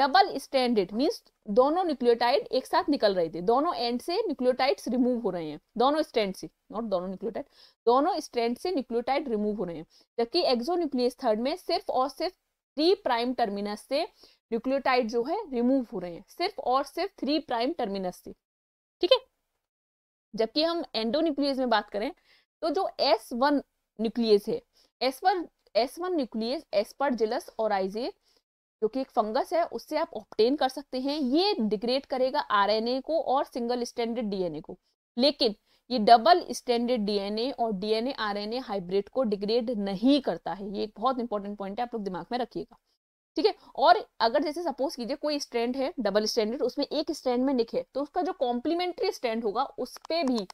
डबल स्टैंडर्ड मीन्स दोनों न्यूक्लियोटाइड एक साथ निकल रहे थे दोनों एंड से न्यूक्लियोटाइड्स रिमूव हो रहे हैं दोनों स्टैंड से नॉट दोनों न्यूक्लियोटाइड दोनों स्टैंड से न्यूक्लियोटाइड रिमूव हो रहे हैं जबकि एक्सोन्यूक्लियस थर्ड में सिर्फ और सिर्फ थ्री प्राइम टर्मिनस से न्यूक्लियोटाइड जो है रिमूव हो रहे हैं सिर्फ और सिर्फ थ्री प्राइम टर्मिनस से ठीक है जबकि हम न्यूक्लियस में बात करें तो जो एस वन न्यूक्लियस है S one S one nuclease Aspergillus और आइजे जो कि एक फंगस है उससे आप ऑप्टेन कर सकते हैं ये डिग्रेड करेगा आरएनए को और सिंगल स्टैंडर्ड डीएनए को लेकिन ये डबल स्टैंडर्ड डीएनए और डीएनए आरएनए हाइब्रिड को डिग्रेड नहीं करता है ये एक बहुत इंपॉर्टेंट पॉइंट है आप लोग दिमाग में रखिएगा ठीक है और अगर जैसे सपोज कीजिए कोई स्टैंड है डबल स्टैंडर्ड उसमें एक स्टैंड में निक है तो उसका जो कॉम्प्लीमेंट्री स्टैंड होगा उस पर भी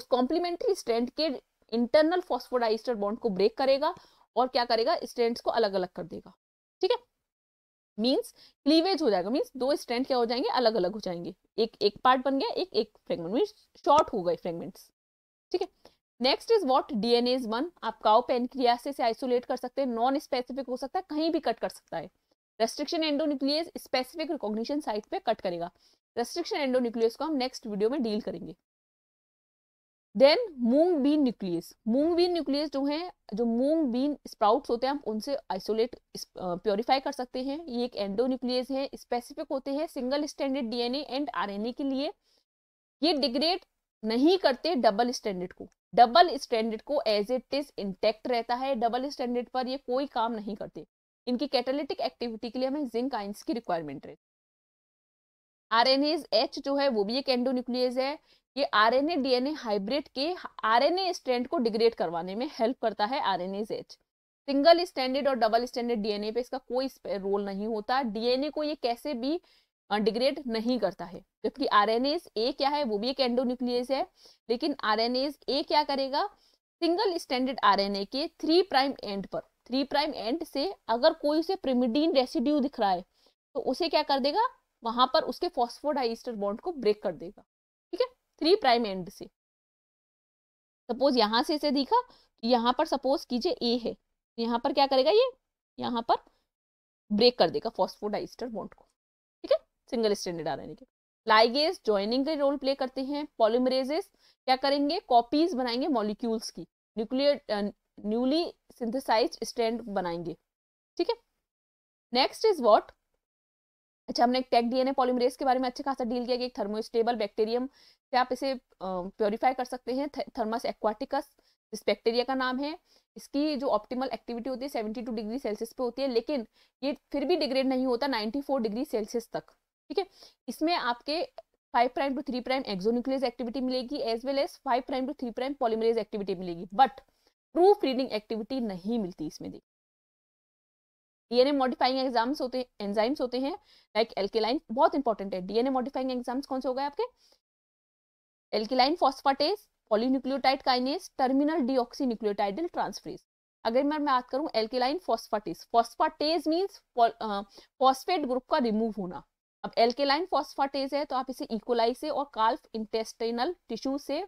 उस कॉम्प्लीमेंट्री स्टैंड के इंटरनल फॉस्फोडाइस्टर बॉन्ड को ब्रेक करेगा और क्या करेगा स्टैंड को अलग अलग कर देगा ठीक है मीन्स क्लीवेज हो जाएगा मीन्स दो स्टैंड क्या हो जाएंगे अलग अलग हो जाएंगे एक एक पार्ट बन गया एक एक फ्रेगमेंट मीन्स शॉर्ट हो गए फ्रेगमेंट्स ठीक है next is what DNase is one आप काओ पेनक्रिया से आइसोलेट कर सकते हैं नॉन स्पेसिफिक हो सकता है कहीं भी कट कर सकता है restriction endonuclease specific recognition site पे कट करेगा रेस्ट्रिक्शन एंडोन्यूक्लियस को हम नेक्स्ट वीडियो में डील करेंगे then mung bean nuclease mung bean nuclease जो है जो मूंग बीन स्प्राउट्स होते हैं हम उनसे आइसोलेट प्योरीफाई uh, कर सकते हैं ये एक एंडो न्यूक्लियस है स्पेसिफिक होते हैं single standard DNA and RNA के लिए ये डिग्रेड नहीं करते डबल स्टैंडर्ड को डबल स्टैंडर्ड को एज इट इज इंटेक्ट रहता है डबल स्टैंडर्ड पर ये कोई काम नहीं करते इनकी कैटालिटिक एक्टिविटी के लिए हमें जिंक आइंस की रिक्वायरमेंट रहती है आर एन एच जो है वो भी एक एंडोन्यूक्लियस है ये R N A D N A hybrid के आर एन ए स्टैंड को डिग्रेड करवाने में हेल्प करता है are N H single standard और डबल स्टैंडर्ड डीएनए पे इसका कोई रोल नहीं होता डीएनए को ये कैसे भी डिग्रेड नहीं करता है जबकि आर एन ए क्या है वो भी एक एंडोन्यूक्लियस है लेकिन आर एन ए क्या करेगा single standard R N A के थ्री प्राइम एंड पर थ्री प्राइम एंड से अगर कोई उसे प्रिमिडीन रेसिड्यू दिख रहा है तो उसे क्या कर देगा वहां पर उसके फॉस्फोडाइस्टर बॉन्ड को ब्रेक कर देगा ठीक है थ्री प्राइम एंड से सपोज यहां से इसे दिखा तो यहां पर सपोज कीजिए ए है तो यहां पर क्या करेगा ये यहां पर ब्रेक कर देगा फॉस्फोडाइस्टर बॉन्ड को ठीक है सिंगल स्टैंडर्ड आर के लाइगेज ज्वाइनिंग का रोल प्ले करते हैं पॉलीमरेजेस क्या करेंगे कॉपीज बनाएंगे मॉलिक्यूल्स की न्यूक्लियर न्यूली सिंथेसाइज स्टैंड बनाएंगे ठीक है नेक्स्ट इज वॉट अच्छा हमने एक टेक डीएनए पॉलीमरेज के बारे में अच्छे खासा डील किया कि एक थर्मोस्टेबल बैक्टीरियम से आप इसे प्योरीफाई कर सकते हैं थर्मस एक्वाटिकस इस बैक्टीरिया का नाम है इसकी जो ऑप्टिमल एक्टिविटी होती है सेवेंटी टू डिग्री सेल्सियस पे होती है लेकिन ये फिर भी डिग्रेड नहीं होता नाइन्टी फोर डिग्री सेल्सियस तक ठीक है इसमें आपके five prime to three prime exonuclease activity मिलेगी as well as five prime to three prime polymerase activity मिलेगी बट प्रूफ रीडिंग एक्टिविटी नहीं मिलती इसमें देखिए डीएनए मॉडिफाइंग एग्जाम्स होते हैं एंजाइम्स होते हैं लाइक एल्केलाइन बहुत इंपॉर्टेंट है डीएनए मॉडिफाइंग एग्जाम्स कौन से हो गए आपके alkaline phosphatase polynucleotide kinase terminal deoxy deoxynucleotidyl transferase अगर मैं बात करूं alkaline phosphatase phosphatase means phosphate group का रिमूव होना अब एल्केलाइन फॉस्फाटेज है तो आप इसे इकोलाई से और काल्फ इंटेस्टाइनल टिश्यू से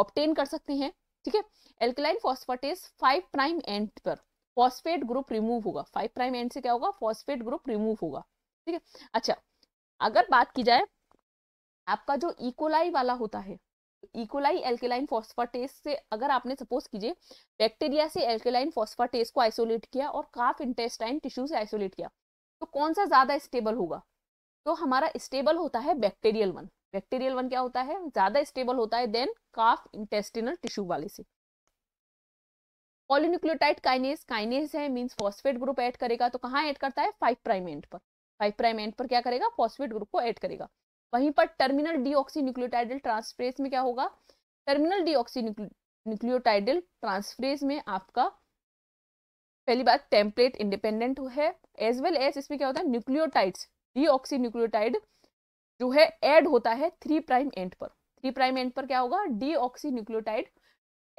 ऑप्टेन कर सकते हैं ठीक है alkaline phosphatase five prime end पर फॉस्फेट ग्रुप रिमूव होगा फाइव प्राइम एंड से क्या होगा फॉस्फेट ग्रुप रिमूव होगा ठीक है अच्छा अगर बात की जाए आपका जो इकोलाई e वाला होता है इकोलाई एल्केलाइन फॉस्फाटेस से अगर आपने सपोज कीजिए बैक्टीरिया से एल्केलाइन फॉस्फाटेस को आइसोलेट किया और काफ इंटेस्टाइन टिश्यू से आइसोलेट किया तो कौन सा ज्यादा स्टेबल होगा तो हमारा स्टेबल होता है बैक्टीरियल वन बैक्टीरियल वन क्या होता है ज्यादा स्टेबल होता है देन काफ इंटेस्टिनल टिश्यू वाले से पॉलीन्यूक्लियोटाइड काइनेस काइनेस है मींस फॉस्फेट ग्रुप ऐड करेगा तो कहाँ ऐड करता है फाइव प्राइम एंड पर फाइव प्राइम एंड पर क्या करेगा फॉस्फेट ग्रुप को ऐड करेगा वहीं पर टर्मिनल डीऑक्सी न्यूक्लियोटाइडल ट्रांसफ्रेस में क्या होगा टर्मिनल डीऑक्सी न्यूक्लियोटाइडल ट्रांसफ्रेस में आपका पहली बात टेम्पलेट इंडिपेंडेंट है एज वेल एज इसमें क्या होता है न्यूक्लियोटाइड्स डीऑक्सी न्यूक्लियोटाइड जो है ऐड होता है थ्री प्राइम एंड पर थ्री प्राइम एंड पर क्या होगा डी ऑक्सी न्यूक्लियोटाइड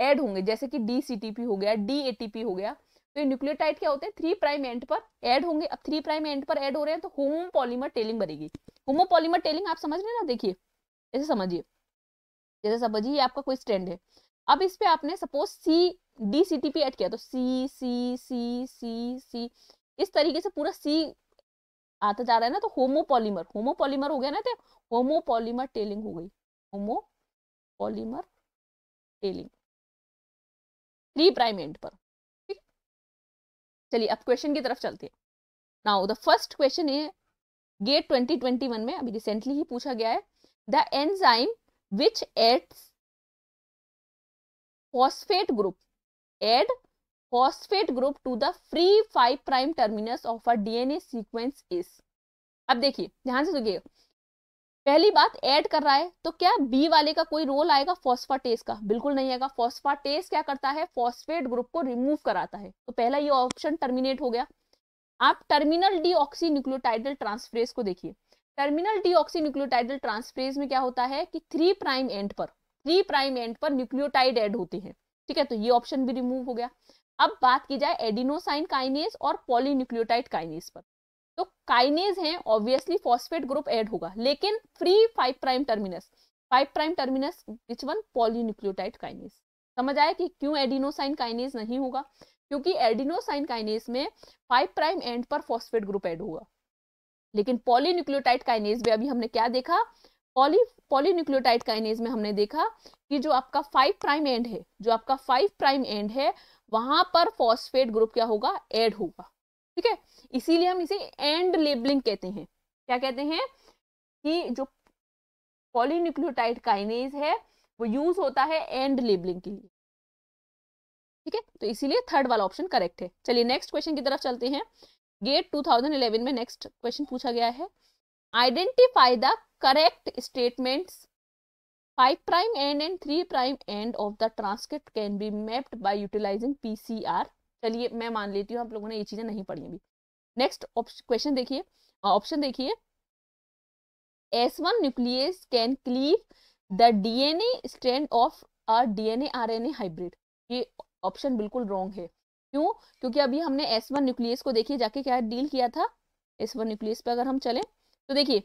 एड होंगे जैसे कि डी सी टी पी हो गया डी ए टी पी हो गया तो ये न्यूक्लियोटाइड क्या होते हैं थ्री प्राइम एंड पर ऐड होंगे अब थ्री प्राइम एंड पर ऐड हो रहे हैं तो होमोपॉलीमर टेलिंग बनेगी होमोपॉलीमर टेलिंग आप समझ रहे ना देखिए ऐसे समझिए जैसे समझिए आपका कोई स्टैंड है अब इस पे आपने suppose C D C T P add किया तो सी सी सी सी सी इस तरीके से पूरा सी आता जा रहा है ना तो होमोपॉलीमर होमोपॉलीमर हो गया ना तो होमोपॉलीमर टेलिंग हो गई homopolymer tailing three prime end पर ठीक चलिए अब क्वेश्चन की तरफ चलते हैं नाउ द फर्स्ट क्वेश्चन है गेट 2021 में अभी रिसेंटली ही पूछा गया है the enzyme which adds phosphate group add phosphate group to the free five prime terminus of a DNA sequence is अब देखिए ध्यान से सुनिए पहली बात ऐड कर रहा है तो क्या बी वाले का कोई रोल आएगा फॉस्फाटेस का बिल्कुल नहीं आएगा फॉस्फाटेस क्या करता है फॉस्फेट ग्रुप को रिमूव कराता है तो पहला ये ऑप्शन टर्मिनेट हो गया आप terminal deoxynucleotidyl transferase को देखिए terminal deoxynucleotidyl transferase में क्या होता है कि थ्री प्राइम एंड पर थ्री प्राइम एंड पर न्यूक्लियोटाइड एड होते हैं ठीक है तो ये ऑप्शन भी रिमूव हो गया अब बात की जाए एडिनोसाइन काइनेज और पॉलीन्यूक्लियोटाइड काइनेज पर तो काइनेज है ऑब्वियसली फॉस्फेट ग्रुप ऐड होगा लेकिन free five prime terminus five prime terminus which one polynucleotide kinase समझ आया कि क्यों एडिनोसाइन काइनेज नहीं होगा क्योंकि एडिनोसाइन काइनेज में फाइव प्राइम एंड पर फॉस्फेट ग्रुप ऐड होगा लेकिन पॉलीन्यूक्लियोटाइड काइनेज में अभी हमने क्या देखा पॉली पॉलीन्यूक्लियोटाइड काइनेज में हमने देखा कि जो आपका फाइव प्राइम एंड है जो आपका फाइव प्राइम एंड है वहां पर फॉस्फेट ग्रुप क्या होगा एड होगा ठीक है इसीलिए हम इसे एंड लेबलिंग कहते हैं क्या कहते हैं कि जो पॉलीन्यूक्लियोटाइड काइनेज है वो यूज होता है एंड लेबलिंग के लिए ठीक है तो इसीलिए थर्ड वाला ऑप्शन करेक्ट है चलिए नेक्स्ट क्वेश्चन की तरफ चलते हैं गेट 2011 में नेक्स्ट क्वेश्चन पूछा गया है identify the correct statements 5 prime end and 3 prime end of the transcript can be mapped by utilizing PCR चलिए मैं मान लेती हूँ आप लोगों ने ये चीजें नहीं पढ़ी अभी नेक्स्ट क्वेश्चन देखिए ऑप्शन हाँ, देखिए S one nuclease can cleave the DNA strand of a DNA RNA hybrid ये ऑप्शन बिल्कुल रॉन्ग है क्यों क्योंकि अभी हमने एस वन न्यूक्लियस को देखिए जाके क्या डील किया था एस वन न्यूक्लियस पर अगर हम चले तो देखिए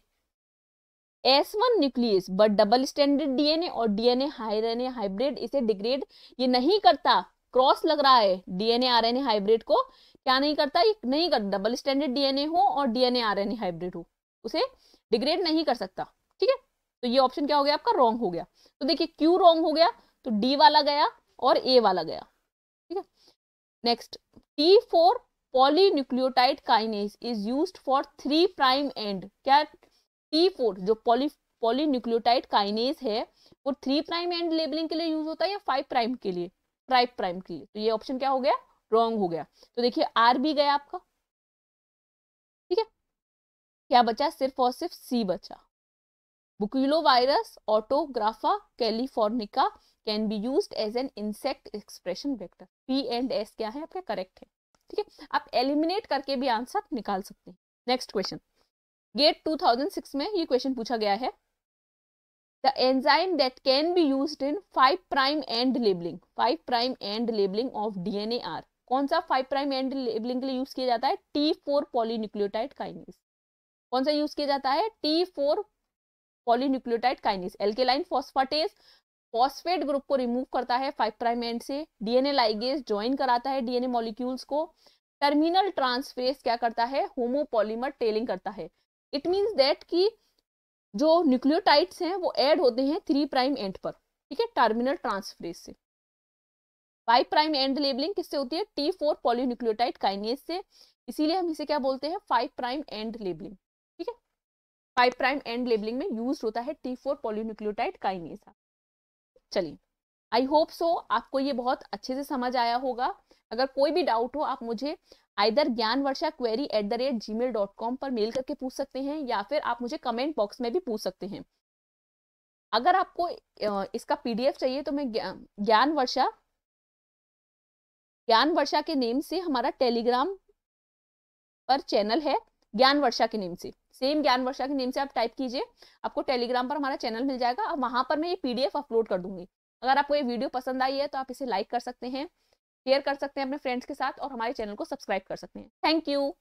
S one nuclease but double standard DNA और डीएनए आरएनए हाइब्रिड इसे डिग्रेड ये नहीं करता क्रॉस लग रहा है डीएनए आरएनए हाइब्रिड को क्या नहीं करता ये नहीं करता डबल स्टैंडर्ड डीएनए हो और डीएनए आरएनए हाइब्रिड हो उसे डिग्रेड नहीं कर सकता ठीक है तो ये ऑप्शन क्या हो गया आपका रॉन्ग हो गया तो देखिए क्यू रॉन्ग हो गया तो डी वाला गया और ए वाला गया ठीक है next T four polynucleotide kinase is use for three prime end क्या टी फोर जो पॉली पॉलीन्यूक्लियोटाइड काइनेज है वो थ्री प्राइम एंड लेबलिंग के लिए यूज होता है या फाइव प्राइम के लिए फाइव प्राइम के लिए तो ये ऑप्शन क्या हो गया रॉन्ग हो गया तो देखिए आर भी गया आपका ठीक है क्या बचा सिर्फ और सिर्फ सी बचा baculovirus Autographa californica can be use as an insect expression vector P and S क्या है आपका करेक्ट है ठीक है आप एलिमिनेट करके भी आंसर निकाल सकते हैं नेक्स्ट क्वेश्चन गेट 2006 में ये क्वेश्चन पूछा गया है the enzyme that can be use in five prime end labeling five prime end labeling of DNA are कौन सा फाइव प्राइम एंड लेबलिंग के लिए यूज किया जाता है टी फोर पॉलीन्यूक्लियोटाइड काइनेस कौन सा यूज किया जाता है T four polynucleotide kinase alkaline phosphatase phosphate group को रिमूव करता है फाइव प्राइम एंड से डीएनए लाइगेज ज्वाइन कराता है डीएनए मॉलिक्यूल्स को टर्मिनल ट्रांसफेस क्या करता है होमोपॉलीमर टेलिंग करता है इट मीन्स दैट कि जो न्यूक्लियोटाइड्स हैं वो ऐड होते हैं थ्री प्राइम एंड पर ठीक है टर्मिनल ट्रांसफ्रेज से फाइव प्राइम एंड लेबलिंग किससे होती है टी फोर पॉलीन्यूक्लियोटाइड काइनेज से इसीलिए हम इसे क्या बोलते हैं फाइव प्राइम एंड लेबलिंग ठीक है फाइव प्राइम एंड लेबलिंग में यूज होता है टी फोर पॉलीन्यूक्लियोटाइड काइनेसा चलिए आई होप सो आपको ये बहुत अच्छे से समझ आया होगा अगर कोई भी डाउट हो आप मुझे either Gyan Varsha query at the rate gmail dot com पर मेल करके पूछ सकते हैं या फिर आप मुझे कमेंट बॉक्स में भी पूछ सकते हैं अगर आपको इसका पीडीएफ चाहिए तो मैं ज्ञान वर्षा ज्ञान वर्षा के नेम से हमारा टेलीग्राम पर चैनल है ज्ञान वर्षा के नेम से सेम ज्ञान वर्षा के नेम से आप टाइप कीजिए आपको टेलीग्राम पर हमारा चैनल मिल जाएगा और वहां पर मैं ये पीडीएफ अपलोड कर दूंगी अगर आपको ये वीडियो पसंद आई है तो आप इसे लाइक कर सकते हैं शेयर कर सकते हैं अपने फ्रेंड्स के साथ और हमारे चैनल को सब्सक्राइब कर सकते हैं थैंक यू